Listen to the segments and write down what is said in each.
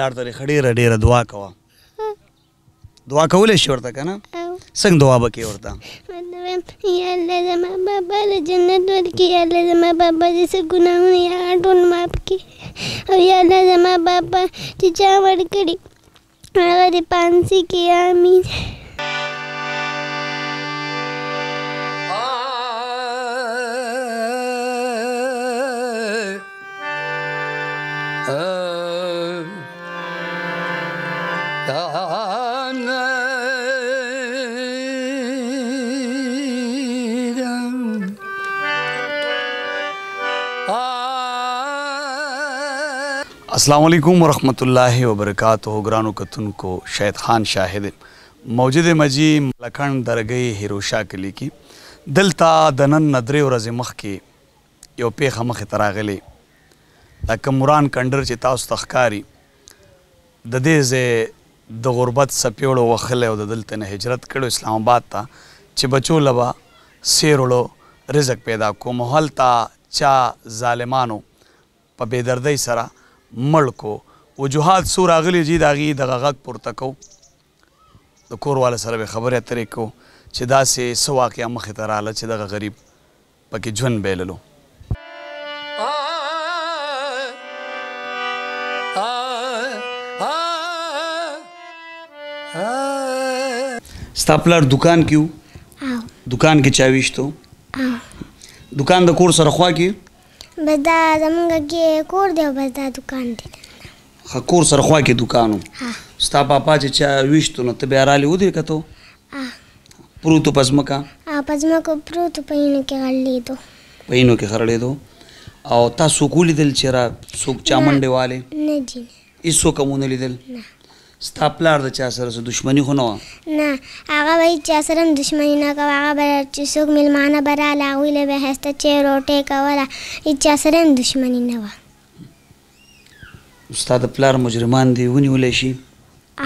لار درې خډيره ډیره دعا کوه دعا کولې شي ورته کنه څنګه دعا وکې ورته یا الله زما بابا له جنت ورکړي یا الله زما بابا دې څه ګناهونه یا ټول معاف کړي او یا الله زما بابا چې چا ورکړي هغه دې پانسي کې امین अस्सलाम वालेकुम वरहमतुल्लाहि वबरकातुहू ګرانو کتونکو شاهد خان شاهد موجود مجی ملکن درګي هیروشا کلی کې دلتا دنن ندری ورځ مخ کې یو پیغه مخ تراغلی دا کمران کندر چې تاسو تخکاری د دې ز د غربت سپیړو وخل او د دلته نه هجرت کړو اسلام آباد ته چې بچو لبا سیرړو رزق پیدا کوم هلتا چا ظالمانو په بيدردۍ سره مړ کو وجوهات سور اغلی جی داغي دغه غږ پورته کو د کورواله سره به خبره اترې کو چې دا سه سو واقعیا مخې ته رااله چې دغه غریب پکې ژوند بیللو ستاپلار دکان کیو دکان کې چاويشتو دکان د کور سره خوا کې بس دا زمونږ کور دی او بس دا دکان دی ښه کور سره خوا کې دکان و ستا پاپا چې چا ویشتو نو ته بیا رالې ودرې کتو پروتو په ځمکه په ځمکه پروتو په اینو کې غړلېدو په اینو کې خړلېدو او تاسو کولیدل چې را څوک چا منډې والې نه جی هیڅوک هم ونه لیدل نه ستا پلار د چا سره دښمنی خو نه نه هغه به چا سره دښمنی نه کوه هغه به چې څوک میلمانه به راله هغوی له به هسته چې روټۍ کوله هیچا سره هم دښمني نه وه ستا د پلار مجرمان دي ونیولی شي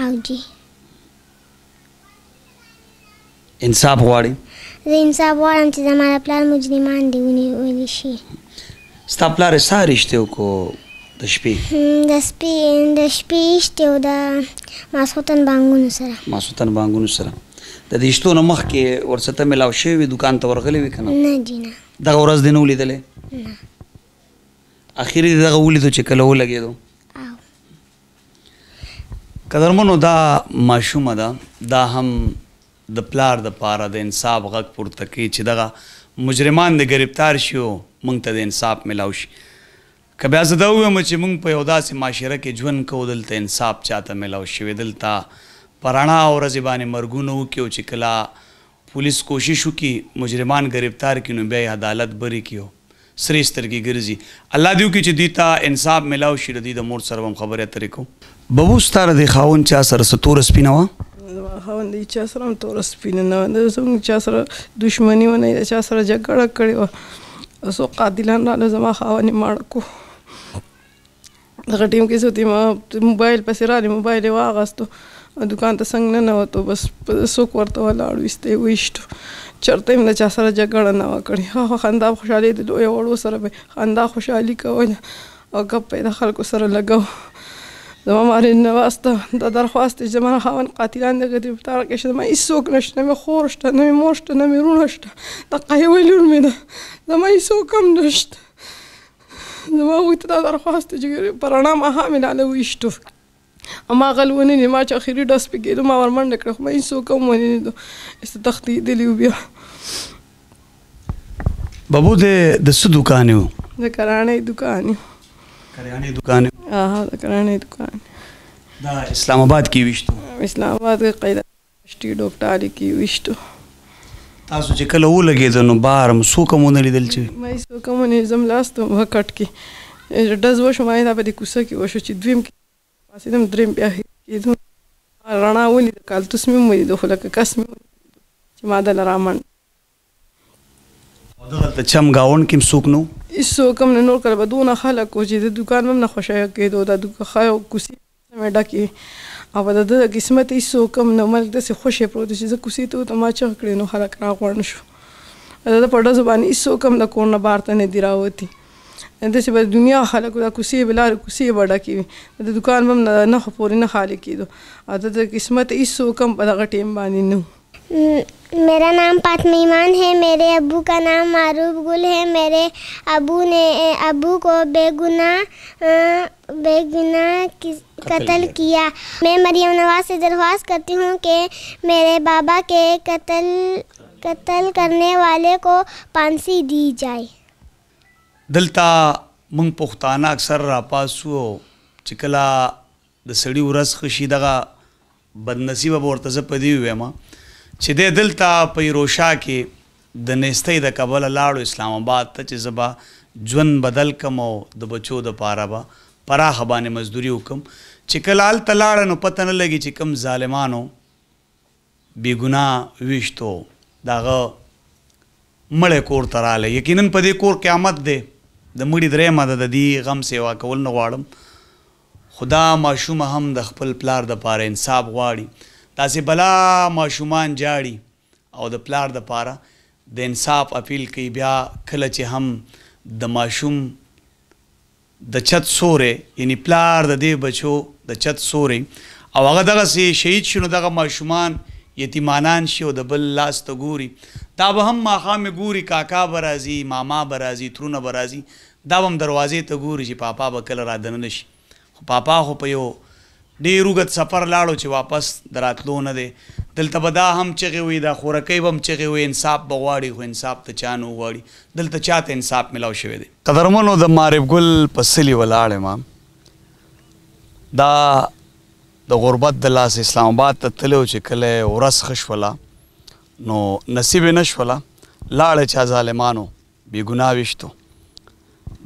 او جی انصاف غواړي زه انصاف غواړم چې زما د پلار مجرمان دي ونیولی شي ستا پلار یې څه رښتیا وکړو د شپې د شپې د شپې شته او د ماسوتن بانګونو سره ماسوتن بانګونو سره د دې شتو نه مخ کې ورسته ملاو شوی وي دکان ته ورغلی وي کنه نه جی نه دا ورځ دینو لیدلې نه اخیری دغه ولیدو چې کله ولګېدو قدرمنو دا ماشومه ده دا هم د پلار د پاره د انصاف غږ پورته کوي چې دغه مجرمان د گرفتار شي او مونږ ته د انصاف ملاو شي که بیا زه دا ووایم چې موږ په یو داسې معاشره کې ژوند کوو دلته انصاف چاته میلاو شوی دلته په رڼا ورځې باندې مرګونه وکړو چې کله پولیس کوشش وکړي مجرمان ګرفتار کړي نو بیا یې عدالت بري کړو سری سترګې ګرځي الله دیو کې چې دیتا انصاف ملاو شي د دې د مور سره هم خبره ترې کوم بابو ستاره د خاون چا سره ستور سپینه وا خاون دی چا سره تور سپینه نه د څنګه چا سره دښمنی ونه چا سره جګړه کړې و اوس قاتلان را زما خاونې مړ کو دغه ټیم کې سوتې ما موبایل پسې رالی موبایل یې واغستو دکان ته څنګه نه نوتو بس څوک ورته ولاړ ویسته ویشتو چرته هم نه چا سره جګړه نه وکړي هغه خندا خوشحالي د دوی وړو سره به خندا خوشحالي کوله او ګپ پیدا خلکو سره لګاو زما ماره نه واسطه د درخواست زما خاون قاتلان دغه دې بتار کې شته ما هیڅوک نشته مې خورشته نه مې موشته نه مې رونشته د قهوې لور مې ده زما هیڅوک هم نشته زما غوته دا درخواست چې په رڼا ماښام یې لاله وویشتو اما غل وننی ما چې اخیری ډس پې کېدو ما ورمنډه کړه خو مې څوک هم وننی دو است تښتېدلی و بیا بابو د د څه دکان یو د کرانې دکان یو کرانې دکان ها د کرانې دکان دا اسلام آباد کې وشتو اسلام آباد کې قیدا شتي ډاکټر علي کې وشتو تاسو چې کله ولګېد نو بهر هم څوک مو نه لیدل چې مې څوک مو نه زم لاس ته وکټ کې ډز وشو ما دا په دې کوڅه کې وشو چې دویم کې پاسې دم دریم بیا کېدو رڼا ونی د کال تاسو مې مې د خلک کس مې چې ما د لرامن دلته چم گاون کې څوک نو څوک هم نور کړ بدون خلک او چې د دکان هم نه خوشاله کېدو د دکان خو کوسي مې ډکه او د د قسمت هیڅ کم نه ملک داسې خوشې پروت چې زه کوسي ته ته ما چغ کړې نو خلک راغور نشو د په ډز باندې هیڅ کم د کور نه بار ته نه دی راوتی داسې به دنیا خلکو دا کوسې به لارې کوسې به ډکې وي د دوکان به هم نه خو پورې نه خالي کېدو او د قسمت هیڅ کم په دغه ټیم باندې نه मेरा नाम पातमीमान ईमान है मेरे अबू का नाम मारूब गुल है मेरे अबू ने अबू को बेगुना बेगुना कत्ल किया मैं मरियम नवाज से दरख्वास्त करती हूँ कि मेरे बाबा के कत्ल कत्ल करने वाले को फांसी दी जाए दिलता मुंग पुख्ताना अक्सर रापासुओ चिकला दसड़ी उरस ورځ خوشي دغه بدنصیبه به ورته زه چې د دلته په روشا کې د نستۍ د کابل لاړو اسلام آباد ته چې زبا ژوند بدل کم او د بچو د پاره با پراخ باندې مزدوري وکم چې کلال تلاړ نو پتن لګي چې کم ظالمانو بی ګناه ویشتو داغه مړې کور تراله یقینا په دې کور قیامت دی د مړي درې ماده د دې غم سیوا کول نه غواړم خدا ماشوم هم د خپل پلار د پاره انصاب غواړي داسې بلا ماشومان جاړي او د پلار د پاره د انصاف اپیل کوي بیا کله چې هم د ماشوم د چت سورې یعنی پلار د دې بچو د چت سورې او هغه دغه سي شهید شونه دغه ماشومان یتیمانان شي او د بل لاس ته ګوري دا به هم ماخام ګوري کاکا برازي ماما برازي ترونه برازي دا هم دروازې ته ګوري چې پاپا به کله را دننه شي خو پاپا خو په یو ډیر وګت سفر لاړو چې واپس دراتلو نه دی دلته به دا هم چغې وي دا خورکې به هم چغې وي انصاف به غواړي خو انصاف ته چا نه غواړي دلته چا ته انصاف میلاو شوی دی قدرمنو د معرب ګل په سلي ولاړ یم دا د غربت د لاس اسلام آباد ته تلو چې کله ورس خشولا نو نصیب نشولا لاړ چا ظالمانو بی ګناه وشتو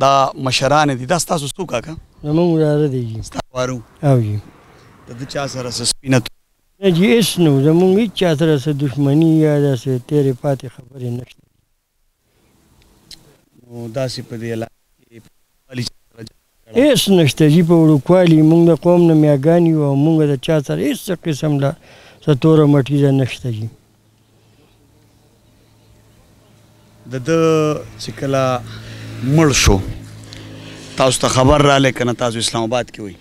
دا مشران دي دا تاسو څوک کا؟ زموږ وراره دي تاسو وارو او جی د چا سره سپینه نه جی اس نو زمونږ هیڅ چا سره څه دښمني یا داسې تیرې پاتې خبرې نشته نو داسې په دې علاقه هیڅ نشته چې په وړوکوالي موږ د قوم نه میاګان یو او موږ د چا سره هیڅ قسم له څه توره مټیزه نشته جی د د چې کله مړ شو تاسو ته خبر رالی که نه تاسو اسلام آباد کې وئ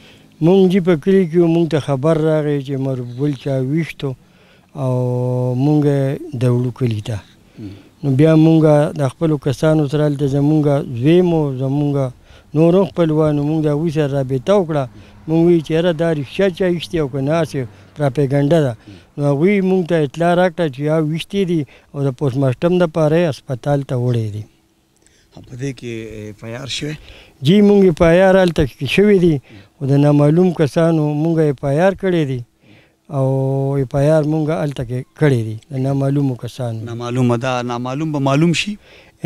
مونږ چې په کلی کې مونږ ته خبر راغی چې مربوب ګل چا ویښتو او مونږ د وړو کلی ته نو بیا مونږ د خپلو کسانو سره هلته زمونږ زوی مو زمونږ نورو خپلوانو مونږ د هغوی سره رابطه وکړه مونږ وی چې یاره دا رښتیا چا ویښتې او که ناسې پراپیګنډه ده نو هغوی مونږ ته اطلاع راکړه چې یا ویښتې دي او د پوسټمارټم دپاره یې هسپتال ته وړی دي په دې کې فیار شوی جی مونږ فیار هلته شوي دي خو د نامعلوم کسانو مونږه یې پایار کړی دی او یې پایار مونږه الته کې کړی دی د نامعلومو کسانو نامعلومه دا نامعلوم به معلوم شي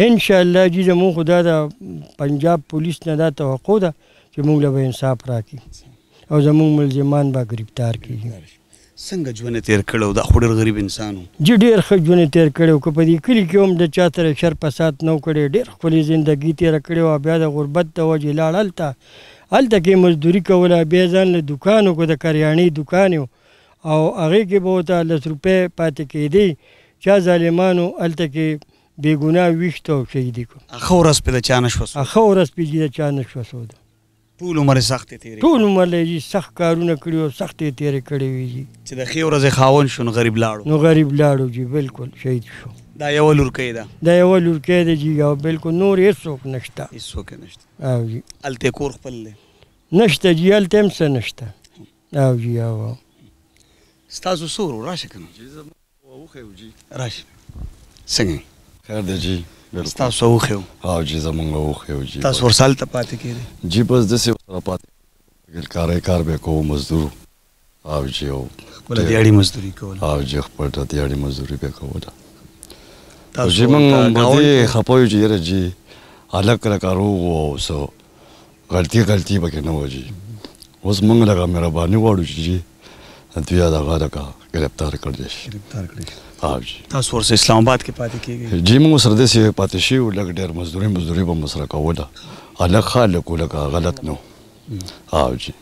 ان شاء الله جی زموږ خدا د پنجاب پولیس نه دا توقع ده چې مونږ له انصاف راکړي او زموږ ملزمان به گرفتار کړي څنګه ژوند تیر کړو د خوري غریب انسانو جی ډیر ښه ژوند تیر کړو کو په دې کلی کې هم د چاته شر پسات نو کړي ډیر خپل ژوندۍ تیر کړو بیا د غربت د وجې لاړل تا هلته کې مزدوري کوله بیا ځان له دوکانو کو د کریانې دوکان او هغې کې به ورته لس روپۍ پاتې کېدی چا ظالمانو هلته کې بې ګناه ویښته او شهیدي کو اخه ورځ پې د چا نه شوه اخه ورځ پې د چا نه شوه سوده ټول عمر سخت تیرې ټول عمر یې سخت کارونه کړی او سخت یې تیرې کړې وي چې د خې ورځې خاون شون غریب لاړو نو غریب لاړو جی بالکل شهید شو دا یو لورکې ده دا یو لورکې ده جی او بالکل نور هیڅوک نشته هیڅوک نشته او جی الته کور خپل له نشته جی هلته هم څه نشته او جی او ستاسو سورو راشه کنه وخیو جی راشه څنګه خیر دی جی ستاسو وخیو او جی زمونږ وخیو جی تاسو ورسال ته پاتې کیږي جی بس د سه ورسال پاتې ګل کارې کار به کوو مزدور او جی او خپل دیاړي مزدوري کول او جی خپل دیاړي مزدوري به کوو تاسو زمونږ باندې خپوي جی رجی الګ کار وو سو غلطي غلطي پکې نه وږي اوس موږ لږه مهرباني غواړو چې دوی هغه دغه گرفتار کړل شي گرفتار کړل شي تاسو ورسره اسلام آباد کې پاتې کیږئ جی موږ سره د سي پاتې شي او لږ ډېر مزدوري مزدوري به مسره کوله الګ خلک لږه غلط نو او جی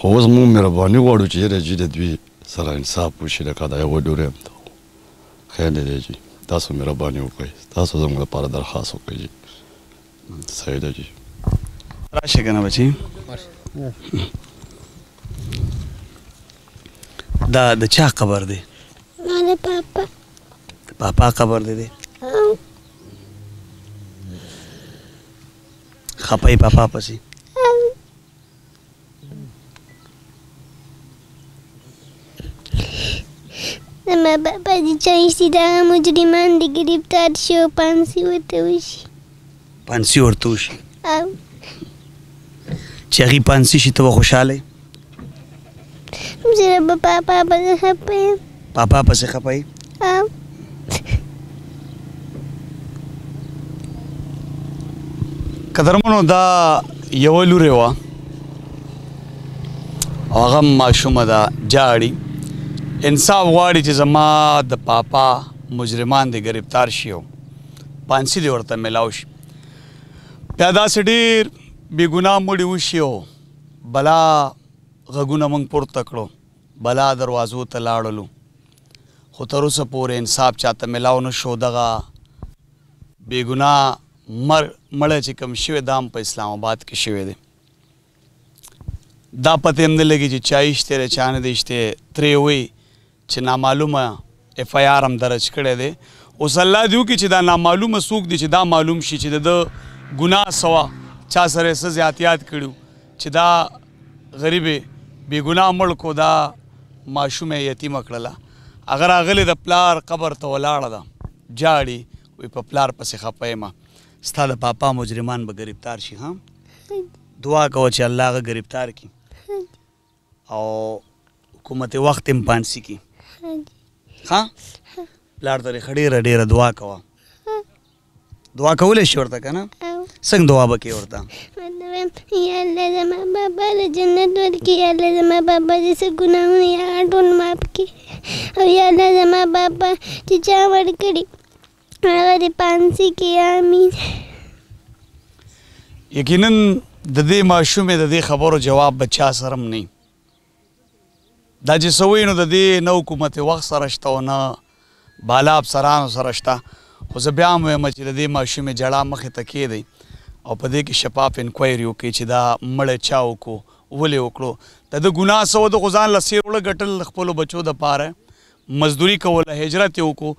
خو اوس موږ مهرباني غواړو چې رجې د دوی سره انصاف وشي لکه دا یو ډوره خیر دی جی تاسو مهرباني وکړئ تاسو زموږ لپاره درخواست وکړئ صحیح ده جی راشه کنه بچي دا د چا قبر دی ماده پاپا پاپا قبر دی دی خپای پاپا پسی زما بابا چې چای سي دا مجرمان دي گرفتار شي او پانسي ورته وشي پانسي ورته وشي چې هغه پانسي شي ته خوشاله زه به پاپا پسې خپه پاپا پسې خپه قدرمنو دا یو لوري وا هغه ماشومه دا جاړي انصاف غواړي چې زما د پاپا مجرمان دي گرفتار شي او پانسي دي ورته ملاوي شي پیدا سډیر بیګنا مړی وشیو بلا غږونه موږ پورته کړو بلا دروازو ته لاړلو خو تر اوسه پورې انصاف چاته ملاو نه شو دغه بیګنا مر مړه چې کوم شوی دام په اسلام آباد کې شوی دی دا پته هم نه لګي چې چا ایشته رې چا نه دی ایشته ترې وی چې نامعلومه اف آی آر هم درج کړی دی اوس الله دیو کې چې دا نامعلومه څوک دی چې دا معلوم شي چې د ګناه سوا چا سره څه زیاتیات کړو چې دا غریبې بېګناه مړ کو دا ماشومه یتیمه کړله هغه راغلی د پلار قبر ته ولاړه ده جاړي وی په پلار پسې خپه یم ستا د پاپا مجرمان به گرفتار شي ها دعا کوه چې الله هغه گرفتار کړي او حکومت وخت هم پانسي کړي ها پلار ته ډېره ډېره دعا کوه دعا کولی شي ورته که نه څنګه دعا وکي ورته یا الله زما بابا له جنت ورکړي یا الله زما بابا دې څه ګناهونه یا ټول معاف کړي او یا الله زما بابا چې چا ورکړي هغه دې پانسي کړي امین یقینا د دې ماشومې د دې خبرو جواب بچا سرم نه دا چې سوي نو د دې نو حکومت وخت سره شته او نه بالا افسرانو سره شته خو زه بیا هم وایم چې د دې ماشومې جړا مخې ته کېدی او په دې کې شفاف انکوایري وکړي چې دا مړ چا وکړو ولې وکړو د د ګناه سو د غزان لسیر وړ ګټل خپل بچو د پاره مزدوري کوله هجرت وکړو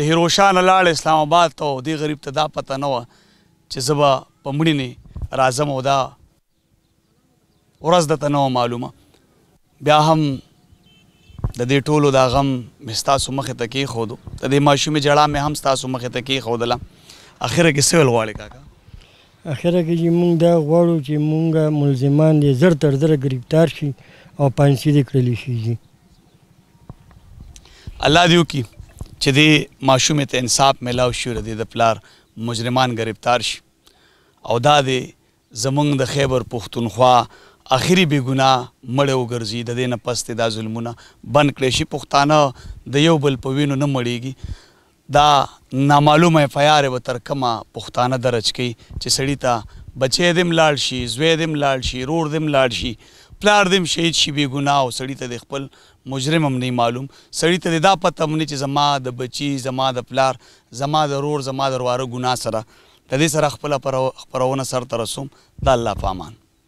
د هیروشان لاړ اسلام آباد ته دی غریب ته دا پته نه و چې زبا پمړی نه راځم او دا ورځ د تنو معلومه بیا هم د دې ټولو دا غم مستاسو مخه تکي خودو د دې ماشومې جړه مې هم ستاسو مخه تکي خودله اخر کې سوال غواړي کاکا اخره کې چې مونږ دا غواړو چې مونږه ملزمان دې زر تر زره گرفتار شي او پانسي دې کړلی شي الله دیو کی چې دې ماشوم ته انصاف ملاو شي دې د پلار مجرمان گرفتار شي او دا دې زمونږ د خیبر پښتونخوا اخیری بی ګناه مړ وګرځي د دې نه پسته دا ظلمونه بند کړي شي پښتانه د یو بل په وینو نه مړیږي دا نامعلومه فیار به تر کومه پښتانه درج کوي چې سړی ته بچې دم لاړ شي زوی دم لاړ شي رور دم لاړ شي پلار دم شهید شي بې ګناه او سړی ته د خپل مجرم هم نه معلوم سړی ته دا پته هم نه چې زما د بچي زما د پلار زما د رور زما د ورواره ګناه سره د دې سره خپل خپرونه سر ته رسوم د الله پامان